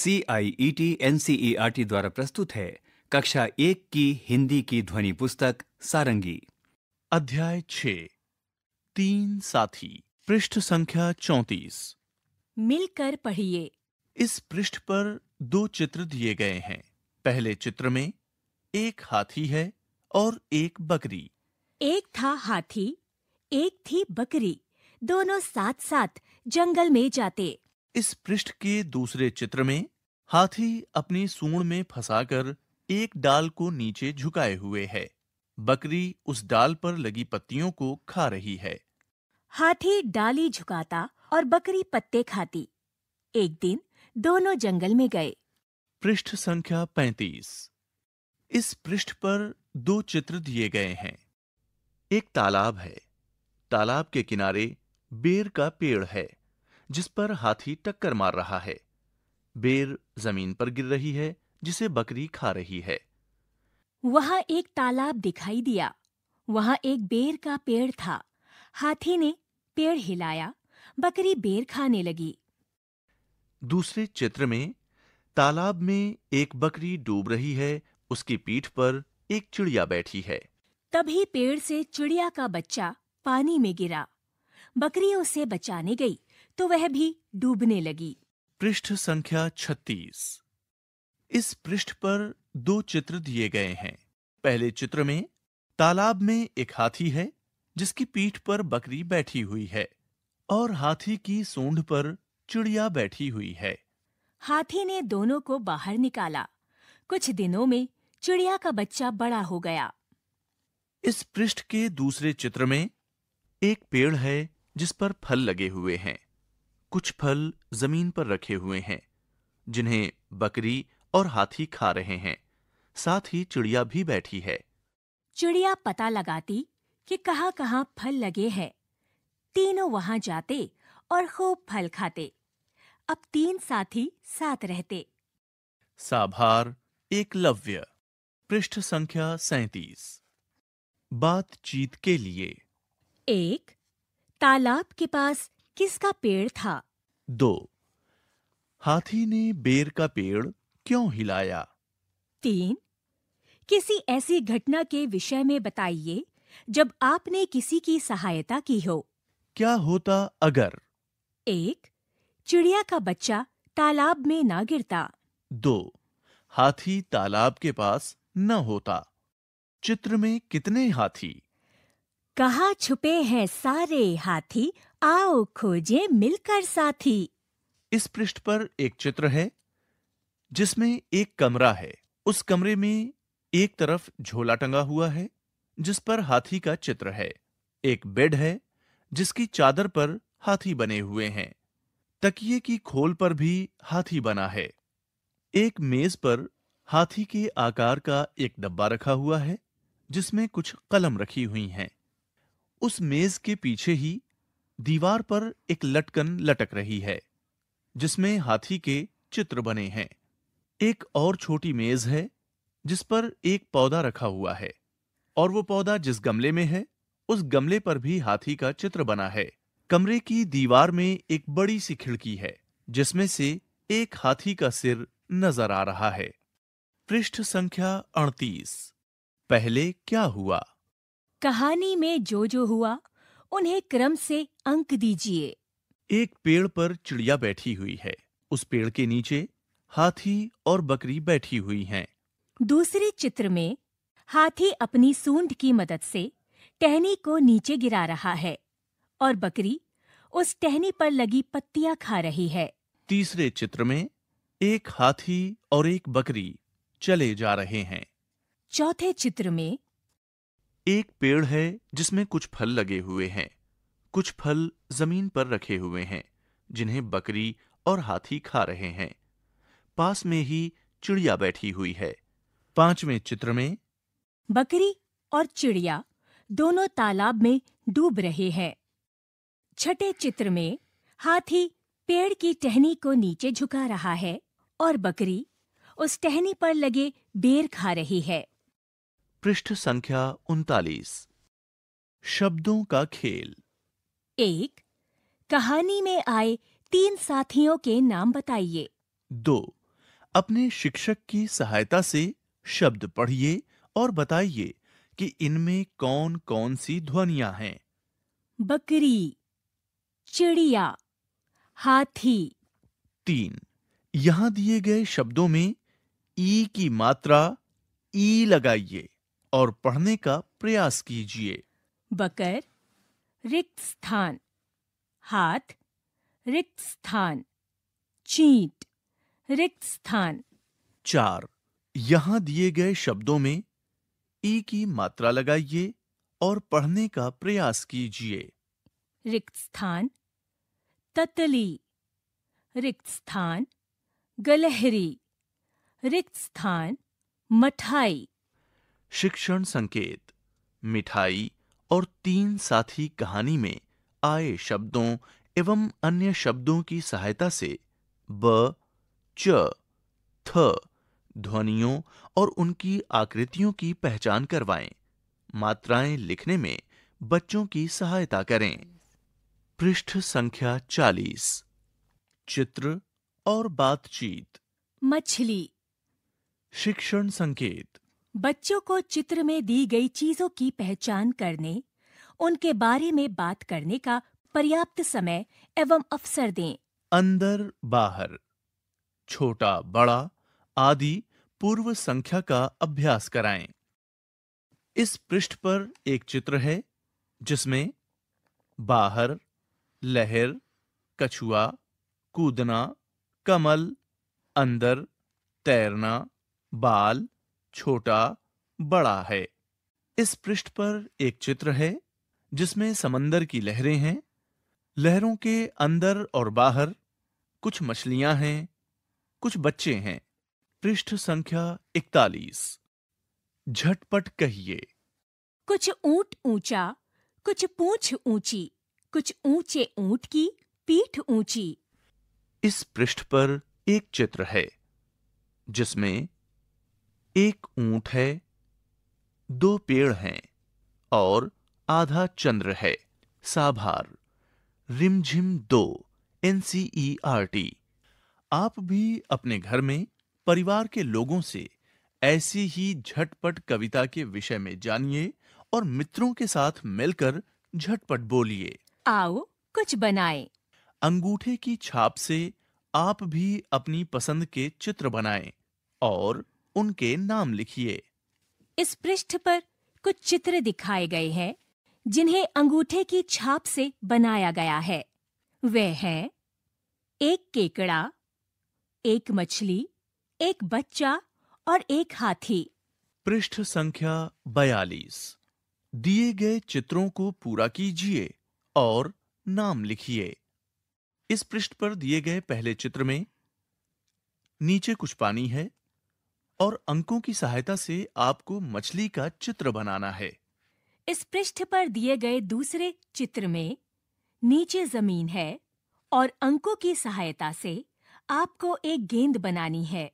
C I E T N C E R T द्वारा प्रस्तुत है कक्षा एक की हिंदी की ध्वनि पुस्तक सारंगी अध्याय छ तीन साथी पृष्ठ संख्या चौतीस मिलकर पढ़िए इस पृष्ठ पर दो चित्र दिए गए हैं पहले चित्र में एक हाथी है और एक बकरी एक था हाथी एक थी बकरी दोनों साथ साथ जंगल में जाते इस पृष्ठ के दूसरे चित्र में हाथी अपनी सूंड में फंसाकर एक डाल को नीचे झुकाए हुए है बकरी उस डाल पर लगी पत्तियों को खा रही है हाथी डाली झुकाता और बकरी पत्ते खाती एक दिन दोनों जंगल में गए पृष्ठ संख्या 35 इस पृष्ठ पर दो चित्र दिए गए हैं एक तालाब है तालाब के किनारे बेर का पेड़ है जिस पर हाथी टक्कर मार रहा है बेर जमीन पर गिर रही है जिसे बकरी खा रही है वहां एक तालाब दिखाई दिया वहां एक बेर का पेड़ था हाथी ने पेड़ हिलाया बकरी बेर खाने लगी दूसरे चित्र में तालाब में एक बकरी डूब रही है उसकी पीठ पर एक चिड़िया बैठी है तभी पेड़ से चिड़िया का बच्चा पानी में गिरा बकरी उसे बचाने गई तो वह भी डूबने लगी पृष्ठ संख्या 36 इस पृष्ठ पर दो चित्र दिए गए हैं पहले चित्र में तालाब में एक हाथी है जिसकी पीठ पर बकरी बैठी हुई है और हाथी की सूंड पर चिड़िया बैठी हुई है हाथी ने दोनों को बाहर निकाला कुछ दिनों में चिड़िया का बच्चा बड़ा हो गया इस पृष्ठ के दूसरे चित्र में एक पेड़ है जिस पर फल लगे हुए हैं कुछ फल जमीन पर रखे हुए हैं जिन्हें बकरी और हाथी खा रहे हैं साथ ही चिड़िया भी बैठी है चिड़िया पता लगाती कि कहां-कहां फल लगे हैं तीनों वहां जाते और खूब फल खाते अब तीन साथी साथ रहते साभार एकलव्य पृष्ठ संख्या सैतीस बातचीत के लिए एक तालाब के पास किसका पेड़ था दो हाथी ने बेर का पेड़ क्यों हिलाया तीन किसी ऐसी घटना के विषय में बताइए जब आपने किसी की सहायता की हो क्या होता अगर एक चिड़िया का बच्चा तालाब में ना गिरता दो हाथी तालाब के पास न होता चित्र में कितने हाथी कहा छुपे हैं सारे हाथी आओ खोजे मिलकर साथी इस पृष्ठ पर एक चित्र है जिसमें एक कमरा है उस कमरे में एक तरफ झोला टंगा हुआ है जिस पर हाथी का चित्र है एक बेड है जिसकी चादर पर हाथी बने हुए हैं तकिए की खोल पर भी हाथी बना है एक मेज पर हाथी के आकार का एक डब्बा रखा हुआ है जिसमें कुछ कलम रखी हुई हैं उस मेज के पीछे ही दीवार पर एक लटकन लटक रही है जिसमें हाथी के चित्र बने हैं एक और छोटी मेज है जिस पर एक पौधा रखा हुआ है और वो पौधा जिस गमले में है उस गमले पर भी हाथी का चित्र बना है कमरे की दीवार में एक बड़ी सी खिड़की है जिसमें से एक हाथी का सिर नजर आ रहा है पृष्ठ संख्या अड़तीस पहले क्या हुआ कहानी में जो जो हुआ उन्हें क्रम से अंक दीजिए एक पेड़ पर चिड़िया बैठी हुई है उस पेड़ के नीचे हाथी और बकरी बैठी हुई हैं। दूसरे चित्र में हाथी अपनी सूंड की मदद से टहनी को नीचे गिरा रहा है और बकरी उस टहनी पर लगी पत्तियां खा रही है तीसरे चित्र में एक हाथी और एक बकरी चले जा रहे हैं चौथे चित्र में एक पेड़ है जिसमें कुछ फल लगे हुए हैं कुछ फल जमीन पर रखे हुए हैं जिन्हें बकरी और हाथी खा रहे हैं पास में ही चिड़िया बैठी हुई है पांचवें चित्र में बकरी और चिड़िया दोनों तालाब में डूब रहे हैं छठे चित्र में हाथी पेड़ की टहनी को नीचे झुका रहा है और बकरी उस टहनी पर लगे बेर खा रही है पृष्ठ संख्या उनतालीस शब्दों का खेल एक कहानी में आए तीन साथियों के नाम बताइए दो अपने शिक्षक की सहायता से शब्द पढ़िए और बताइए कि इनमें कौन कौन सी ध्वनियां हैं बकरी चिड़िया हाथी तीन यहाँ दिए गए शब्दों में ई की मात्रा ई लगाइए और पढ़ने का प्रयास कीजिए बकर रिक्त स्थान हाथ रिक्त स्थान चीट रिक्त स्थान चार यहाँ दिए गए शब्दों में ई की मात्रा लगाइए और पढ़ने का प्रयास कीजिए रिक्त स्थान ततली रिक्त स्थान गलहरी रिक्त स्थान मठाई शिक्षण संकेत मिठाई और तीन साथी कहानी में आए शब्दों एवं अन्य शब्दों की सहायता से ब च थ ध्वनियों और उनकी आकृतियों की पहचान करवाएं मात्राएं लिखने में बच्चों की सहायता करें पृष्ठ संख्या चालीस चित्र और बातचीत मछली शिक्षण संकेत बच्चों को चित्र में दी गई चीजों की पहचान करने उनके बारे में बात करने का पर्याप्त समय एवं अवसर दें अंदर बाहर छोटा बड़ा आदि पूर्व संख्या का अभ्यास कराएं इस पृष्ठ पर एक चित्र है जिसमें बाहर लहर कछुआ कूदना कमल अंदर तैरना बाल छोटा बड़ा है इस पृष्ठ पर एक चित्र है जिसमें समंदर की लहरें हैं लहरों के अंदर और बाहर कुछ मछलियां हैं कुछ बच्चे हैं पृष्ठ संख्या इकतालीस झटपट कहिए कुछ ऊंट ऊंचा कुछ पूछ ऊंची कुछ ऊंचे ऊंट की पीठ ऊंची इस पृष्ठ पर एक चित्र है जिसमें एक ऊंट है दो पेड़ हैं और आधा चंद्र है साभार रिमझिम दो एनसीईआरटी e आप भी अपने घर में परिवार के लोगों से ऐसी ही झटपट कविता के विषय में जानिए और मित्रों के साथ मिलकर झटपट बोलिए आओ कुछ बनाएं। अंगूठे की छाप से आप भी अपनी पसंद के चित्र बनाएं और उनके नाम लिखिए इस पृष्ठ पर कुछ चित्र दिखाए गए हैं जिन्हें अंगूठे की छाप से बनाया गया है वे हैं एक केकड़ा एक मछली एक बच्चा और एक हाथी पृष्ठ संख्या 42 दिए गए चित्रों को पूरा कीजिए और नाम लिखिए इस पृष्ठ पर दिए गए पहले चित्र में नीचे कुछ पानी है और अंकों की सहायता से आपको मछली का चित्र बनाना है इस पृष्ठ पर दिए गए दूसरे चित्र में नीचे जमीन है और अंकों की सहायता से आपको एक गेंद बनानी है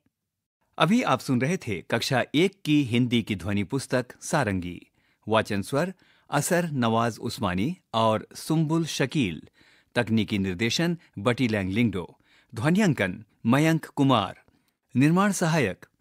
अभी आप सुन रहे थे कक्षा एक की हिंदी की ध्वनि पुस्तक सारंगी वाचन स्वर असर नवाज उस्मानी और सुम्बुल शकील तकनीकी निर्देशन बटी लैंग लिंगडो ध्वनियांकन मयंक कुमार निर्माण सहायक